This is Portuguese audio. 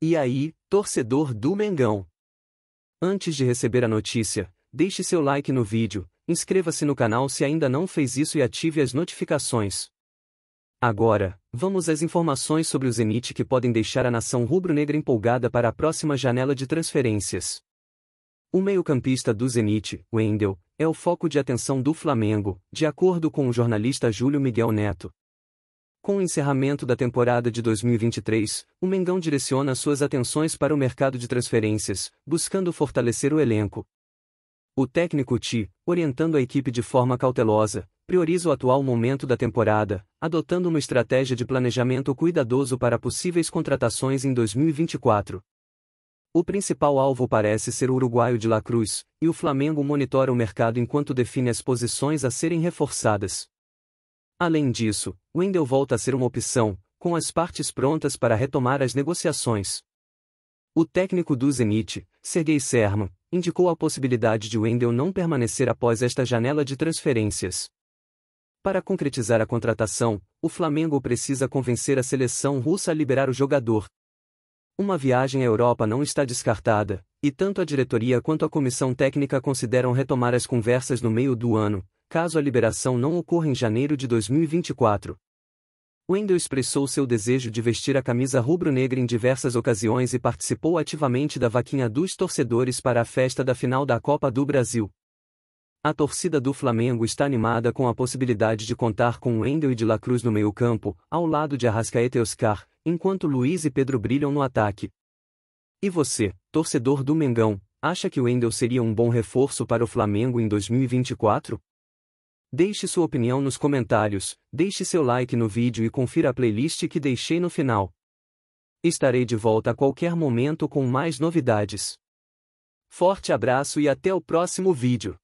E aí, torcedor do Mengão? Antes de receber a notícia, deixe seu like no vídeo, inscreva-se no canal se ainda não fez isso e ative as notificações. Agora, vamos às informações sobre o Zenit que podem deixar a nação rubro-negra empolgada para a próxima janela de transferências. O meio-campista do Zenit, Wendel, é o foco de atenção do Flamengo, de acordo com o jornalista Júlio Miguel Neto. Com o encerramento da temporada de 2023, o Mengão direciona suas atenções para o mercado de transferências, buscando fortalecer o elenco. O técnico Ti, orientando a equipe de forma cautelosa, prioriza o atual momento da temporada, adotando uma estratégia de planejamento cuidadoso para possíveis contratações em 2024. O principal alvo parece ser o uruguaio de La Cruz, e o Flamengo monitora o mercado enquanto define as posições a serem reforçadas. Além disso, Wendel volta a ser uma opção, com as partes prontas para retomar as negociações. O técnico do Zenit, Sergei Serma, indicou a possibilidade de Wendel não permanecer após esta janela de transferências. Para concretizar a contratação, o Flamengo precisa convencer a seleção russa a liberar o jogador. Uma viagem à Europa não está descartada, e tanto a diretoria quanto a comissão técnica consideram retomar as conversas no meio do ano, caso a liberação não ocorra em janeiro de 2024. Wendel expressou seu desejo de vestir a camisa rubro-negra em diversas ocasiões e participou ativamente da vaquinha dos torcedores para a festa da final da Copa do Brasil. A torcida do Flamengo está animada com a possibilidade de contar com Wendel e de La Cruz no meio-campo, ao lado de Arrascaeta e Oscar, enquanto Luiz e Pedro brilham no ataque. E você, torcedor do Mengão, acha que o Wendel seria um bom reforço para o Flamengo em 2024? Deixe sua opinião nos comentários, deixe seu like no vídeo e confira a playlist que deixei no final. Estarei de volta a qualquer momento com mais novidades. Forte abraço e até o próximo vídeo.